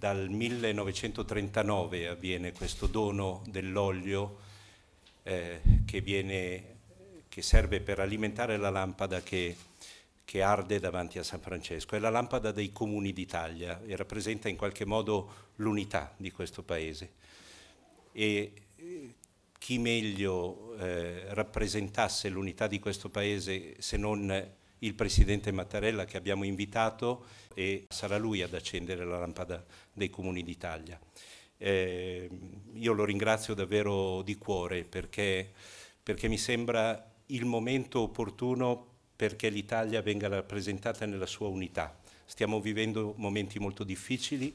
Dal 1939 avviene questo dono dell'olio eh, che, viene, che serve per alimentare la lampada che che arde davanti a San Francesco. È la lampada dei comuni d'Italia e rappresenta in qualche modo l'unità di questo paese. E eh, chi meglio eh, rappresentasse l'unità di questo paese se non il presidente Mattarella che abbiamo invitato e sarà lui ad accendere la lampada dei comuni d'Italia. Eh, io lo ringrazio davvero di cuore perché, perché mi sembra il momento opportuno perché l'Italia venga rappresentata nella sua unità. Stiamo vivendo momenti molto difficili,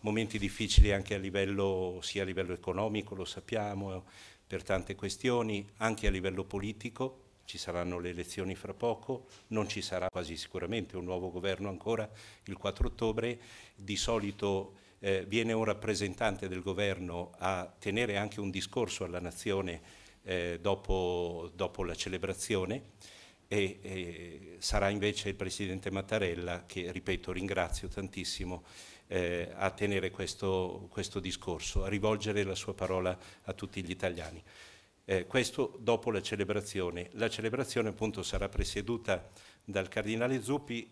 momenti difficili anche a livello, sia a livello economico, lo sappiamo, per tante questioni, anche a livello politico ci saranno le elezioni fra poco, non ci sarà quasi sicuramente un nuovo governo ancora il 4 ottobre, di solito eh, viene un rappresentante del governo a tenere anche un discorso alla nazione eh, dopo, dopo, la celebrazione e, e sarà invece il Presidente Mattarella, che ripeto ringrazio tantissimo, eh, a tenere questo, questo discorso, a rivolgere la sua parola a tutti gli italiani. Eh, questo dopo la celebrazione. La celebrazione appunto sarà presieduta dal Cardinale Zuppi,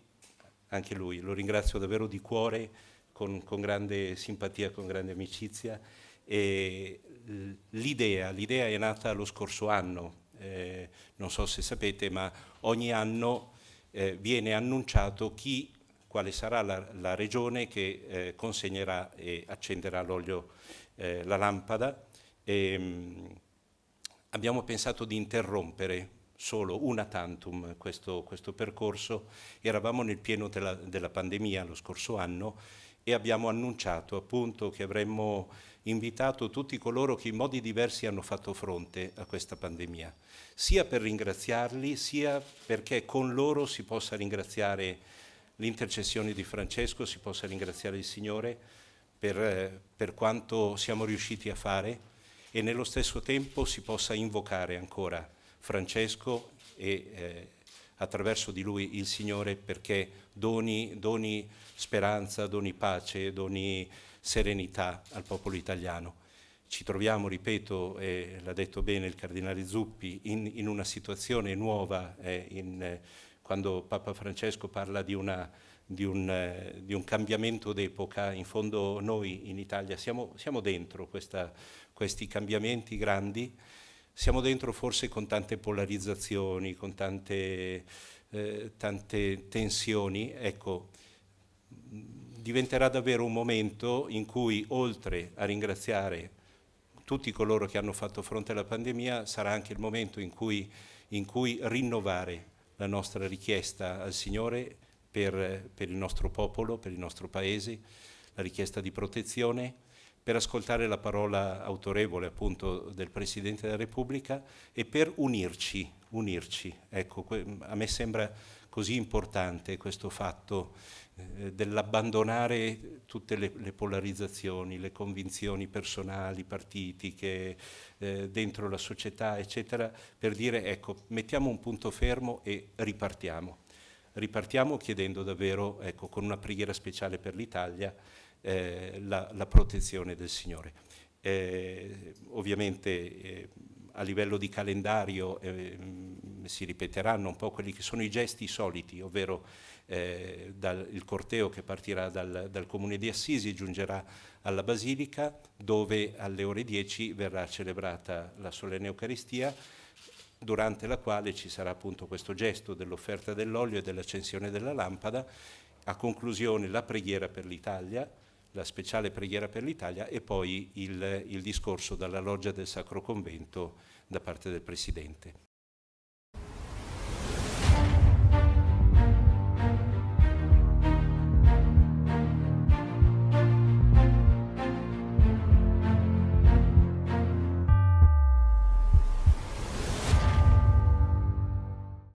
anche lui lo ringrazio davvero di cuore, con, con grande simpatia, con grande amicizia. L'idea, è nata lo scorso anno, eh, non so se sapete, ma ogni anno eh, viene annunciato chi, quale sarà la, la regione che eh, consegnerà e accenderà l'olio, eh, la lampada. E, ehm, abbiamo pensato di interrompere solo una tantum questo, questo percorso. Eravamo nel pieno della, della pandemia lo scorso anno e abbiamo annunciato appunto che avremmo invitato tutti coloro che in modi diversi hanno fatto fronte a questa pandemia, sia per ringraziarli, sia perché con loro si possa ringraziare l'intercessione di Francesco, si possa ringraziare il Signore per, eh, per quanto siamo riusciti a fare e nello stesso tempo si possa invocare ancora Francesco e eh, attraverso di lui il Signore perché doni, doni speranza, doni pace, doni serenità al popolo italiano. Ci troviamo, ripeto, eh, l'ha detto bene il Cardinale Zuppi, in, in una situazione nuova, eh, in, eh, quando Papa Francesco parla di una di un, eh, di un cambiamento d'epoca. In fondo noi in Italia siamo, siamo dentro questa, questi cambiamenti grandi, siamo dentro forse con tante polarizzazioni, con tante, eh, tante tensioni. Ecco, diventerà davvero un momento in cui oltre a ringraziare tutti coloro che hanno fatto fronte alla pandemia, sarà anche il momento in cui, in cui rinnovare la nostra richiesta al Signore per, per il nostro popolo, per il nostro paese, la richiesta di protezione, per ascoltare la parola autorevole appunto del Presidente della Repubblica e per unirci, unirci. Ecco, a me sembra così importante questo fatto eh, dell'abbandonare tutte le, le, polarizzazioni, le convinzioni personali, partitiche, eh, dentro la società, eccetera, per dire ecco, mettiamo un punto fermo e ripartiamo ripartiamo chiedendo davvero, ecco, con una preghiera speciale per l'Italia, eh, la, la, protezione del Signore. Eh, ovviamente eh, a livello di calendario ehm, si ripeteranno un po' quelli che sono i gesti soliti, ovvero eh, dal, il corteo che partirà dal, dal comune di Assisi e giungerà alla Basilica dove alle ore 10 verrà celebrata la solenne Eucaristia durante la quale ci sarà appunto questo gesto dell'offerta dell'olio e dell'accensione della lampada, a conclusione la preghiera per l'Italia, la speciale preghiera per l'Italia e poi il, il discorso dalla loggia del Sacro Convento da parte del Presidente.